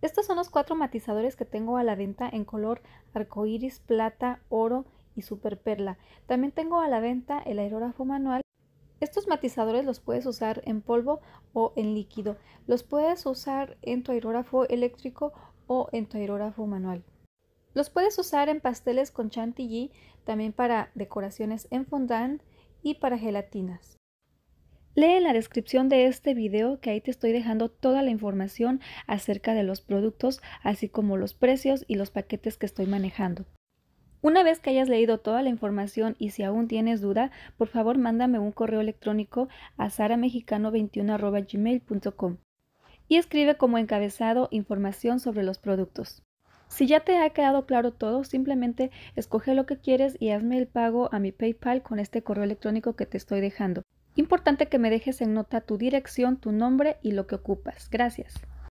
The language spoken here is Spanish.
Estos son los cuatro matizadores que tengo a la venta en color arcoíris, plata, oro y superperla. También tengo a la venta el aerógrafo manual. Estos matizadores los puedes usar en polvo o en líquido. Los puedes usar en tu aerógrafo eléctrico o en tu aerógrafo manual. Los puedes usar en pasteles con chantilly, también para decoraciones en fondant y para gelatinas. Lee en la descripción de este video que ahí te estoy dejando toda la información acerca de los productos, así como los precios y los paquetes que estoy manejando. Una vez que hayas leído toda la información y si aún tienes duda, por favor mándame un correo electrónico a saramexicano21.gmail.com y escribe como encabezado información sobre los productos. Si ya te ha quedado claro todo, simplemente escoge lo que quieres y hazme el pago a mi PayPal con este correo electrónico que te estoy dejando. Importante que me dejes en nota tu dirección, tu nombre y lo que ocupas. Gracias.